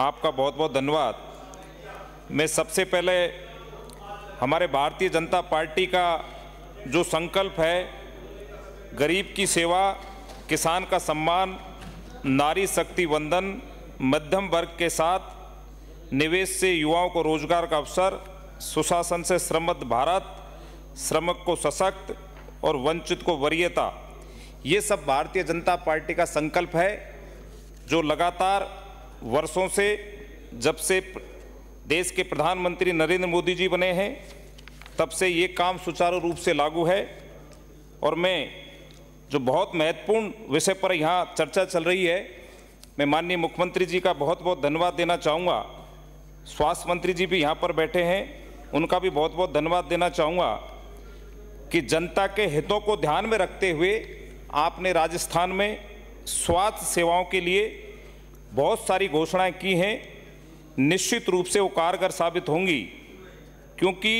आपका बहुत बहुत धन्यवाद मैं सबसे पहले हमारे भारतीय जनता पार्टी का जो संकल्प है गरीब की सेवा किसान का सम्मान नारी शक्ति वंदन मध्यम वर्ग के साथ निवेश से युवाओं को रोजगार का अवसर सुशासन से श्रमद भारत श्रमक को सशक्त और वंचित को वरीयता ये सब भारतीय जनता पार्टी का संकल्प है जो लगातार वर्षों से जब से देश के प्रधानमंत्री नरेंद्र मोदी जी बने हैं तब से ये काम सुचारू रूप से लागू है और मैं जो बहुत महत्वपूर्ण विषय पर यहाँ चर्चा चल रही है मैं माननीय मुख्यमंत्री जी का बहुत बहुत धन्यवाद देना चाहूँगा स्वास्थ्य मंत्री जी भी यहाँ पर बैठे हैं उनका भी बहुत बहुत धन्यवाद देना चाहूँगा कि जनता के हितों को ध्यान में रखते हुए आपने राजस्थान में स्वास्थ्य सेवाओं के लिए बहुत सारी घोषणाएं की हैं निश्चित रूप से वो कारगर साबित होंगी क्योंकि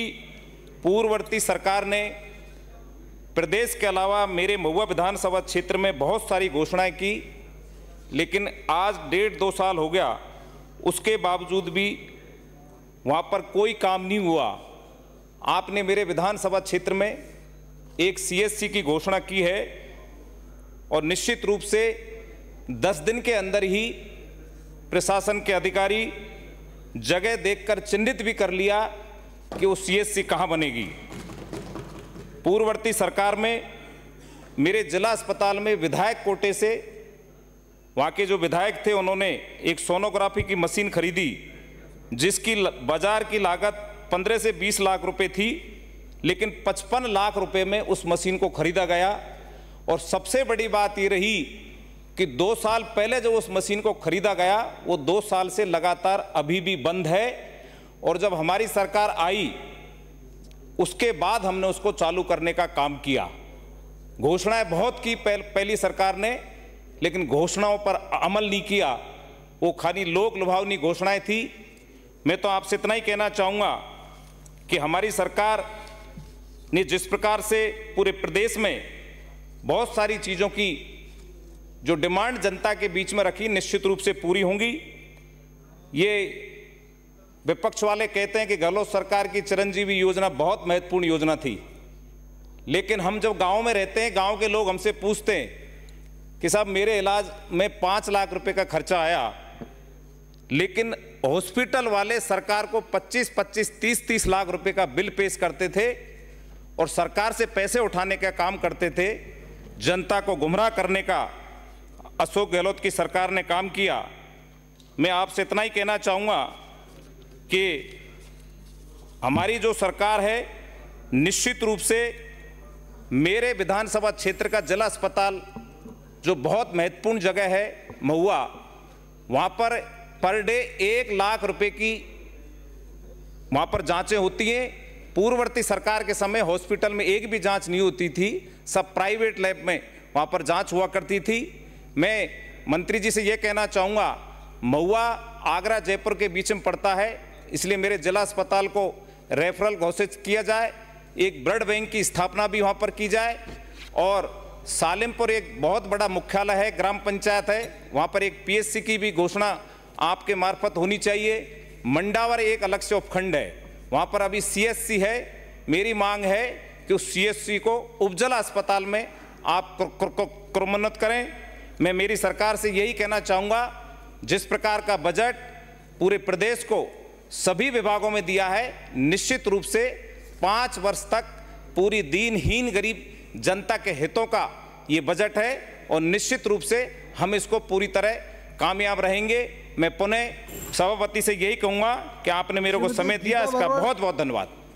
पूर्ववर्ती सरकार ने प्रदेश के अलावा मेरे महुआ विधानसभा क्षेत्र में बहुत सारी घोषणाएं की लेकिन आज डेढ़ दो साल हो गया उसके बावजूद भी वहाँ पर कोई काम नहीं हुआ आपने मेरे विधानसभा क्षेत्र में एक सीएससी की घोषणा की है और निश्चित रूप से दस दिन के अंदर ही प्रशासन के अधिकारी जगह देखकर चिन्हित भी कर लिया कि वो सीएससी कहाँ बनेगी पूर्ववर्ती सरकार में मेरे जिला अस्पताल में विधायक कोटे से वहाँ के जो विधायक थे उन्होंने एक सोनोग्राफी की मशीन खरीदी जिसकी बाजार की लागत 15 से 20 लाख रुपए थी लेकिन 55 लाख रुपए में उस मशीन को खरीदा गया और सबसे बड़ी बात ये रही कि दो साल पहले जब उस मशीन को खरीदा गया वो दो साल से लगातार अभी भी बंद है और जब हमारी सरकार आई उसके बाद हमने उसको चालू करने का काम किया घोषणाएं बहुत की पहल, पहली सरकार ने लेकिन घोषणाओं पर अमल नहीं किया वो खाली लोक लुभावनी घोषणाएं थी मैं तो आपसे इतना ही कहना चाहूँगा कि हमारी सरकार ने जिस प्रकार से पूरे प्रदेश में बहुत सारी चीज़ों की जो डिमांड जनता के बीच में रखी निश्चित रूप से पूरी होंगी ये विपक्ष वाले कहते हैं कि गहलोत सरकार की चिरंजीवी योजना बहुत महत्वपूर्ण योजना थी लेकिन हम जब गांव में रहते हैं गांव के लोग हमसे पूछते हैं कि साहब मेरे इलाज में पाँच लाख रुपए का खर्चा आया लेकिन हॉस्पिटल वाले सरकार को 25 25 30 30 लाख रुपए का बिल पेश करते थे और सरकार से पैसे उठाने का काम करते थे जनता को गुमराह करने का अशोक गहलोत की सरकार ने काम किया मैं आपसे इतना ही कहना चाहूँगा कि हमारी जो सरकार है निश्चित रूप से मेरे विधानसभा क्षेत्र का जिला अस्पताल जो बहुत महत्वपूर्ण जगह है महुआ वहाँ पर पर डे एक लाख रुपए की वहाँ पर जांचें होती हैं पूर्ववर्ती सरकार के समय हॉस्पिटल में एक भी जांच नहीं होती थी सब प्राइवेट लैब में वहाँ पर जांच हुआ करती थी मैं मंत्री जी से ये कहना चाहूँगा महुआ आगरा जयपुर के बीच में पड़ता है इसलिए मेरे जिला अस्पताल को रेफरल घोषित किया जाए एक ब्लड बैंक की स्थापना भी वहाँ पर की जाए और सालिमपुर एक बहुत बड़ा मुख्यालय है ग्राम पंचायत है वहाँ पर एक पीएससी की भी घोषणा आपके मार्फत होनी चाहिए मंडावर एक अलग से उपखंड है वहाँ पर अभी सीएससी है मेरी मांग है कि उस सीएससी को उपजला अस्पताल में आप क्रमोन्नत करें मैं मेरी सरकार से यही कहना चाहूँगा जिस प्रकार का बजट पूरे प्रदेश को सभी विभागों में दिया है निश्चित रूप से पाँच वर्ष तक पूरी दीनहीन गरीब जनता के हितों का ये बजट है और निश्चित रूप से हम इसको पूरी तरह कामयाब रहेंगे मैं पुनः सभापति से यही कहूँगा कि आपने मेरे को समय दिया इसका बहुत बहुत धन्यवाद